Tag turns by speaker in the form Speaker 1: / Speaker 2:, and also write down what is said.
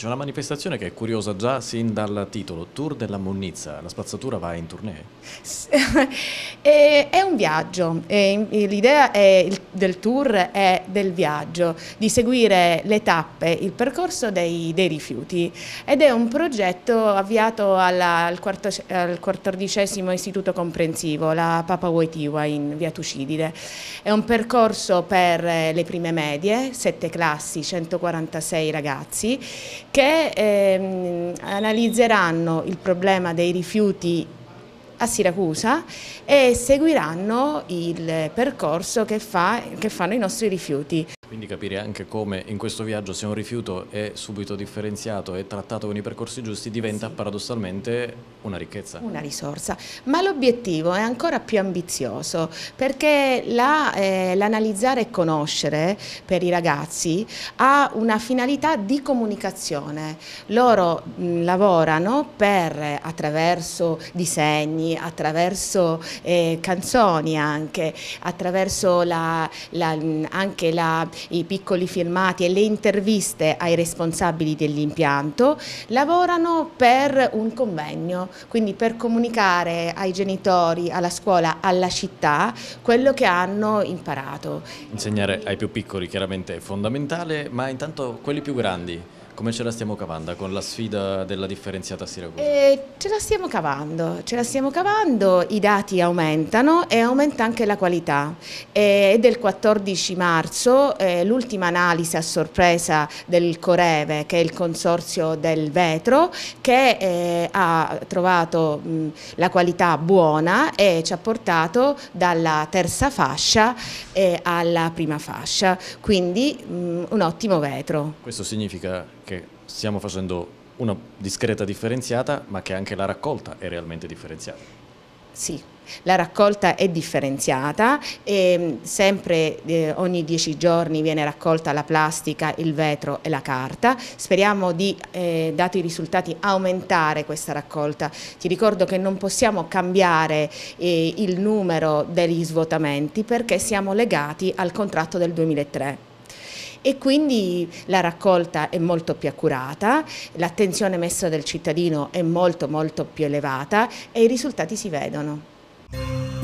Speaker 1: C'è una manifestazione che è curiosa già sin dal titolo, Tour della Monnizza, la spazzatura va in tournée?
Speaker 2: Eh, è un viaggio, eh, eh, l'idea del tour è del viaggio, di seguire le tappe, il percorso dei, dei rifiuti ed è un progetto avviato alla, al, quarto, al quattordicesimo istituto comprensivo, la Papa Wojtyła in via Tucidide. È un percorso per le prime medie, sette classi, 146 ragazzi che ehm, analizzeranno il problema dei rifiuti a Siracusa e seguiranno il percorso che, fa, che fanno i nostri rifiuti.
Speaker 1: Quindi capire anche come in questo viaggio se un rifiuto è subito differenziato e trattato con i percorsi giusti diventa sì. paradossalmente una ricchezza. Una
Speaker 2: risorsa, ma l'obiettivo è ancora più ambizioso perché l'analizzare la, eh, e conoscere per i ragazzi ha una finalità di comunicazione. Loro mh, mm, lavorano per, attraverso disegni, attraverso eh, canzoni anche, attraverso la, la, mm, anche la i piccoli filmati e le interviste ai responsabili dell'impianto, lavorano per un convegno, quindi per comunicare ai genitori, alla scuola, alla città quello che hanno imparato.
Speaker 1: Insegnare ai più piccoli chiaramente è fondamentale, ma intanto quelli più grandi come ce la stiamo cavando con la sfida della differenziata Siracusa?
Speaker 2: Eh, ce la stiamo cavando, ce la stiamo cavando, i dati aumentano e aumenta anche la qualità. Eh, è del 14 marzo eh, l'ultima analisi a sorpresa del Coreve, che è il consorzio del vetro, che eh, ha trovato mh, la qualità buona e ci ha portato dalla terza fascia eh, alla prima fascia, quindi mh, un ottimo vetro.
Speaker 1: Questo significa perché stiamo facendo una discreta differenziata, ma che anche la raccolta è realmente differenziata.
Speaker 2: Sì, la raccolta è differenziata, ehm, sempre eh, ogni dieci giorni viene raccolta la plastica, il vetro e la carta. Speriamo di, eh, dato i risultati, aumentare questa raccolta. Ti ricordo che non possiamo cambiare eh, il numero degli svuotamenti perché siamo legati al contratto del 2003 e quindi la raccolta è molto più accurata, l'attenzione messa del cittadino è molto molto più elevata e i risultati si
Speaker 1: vedono.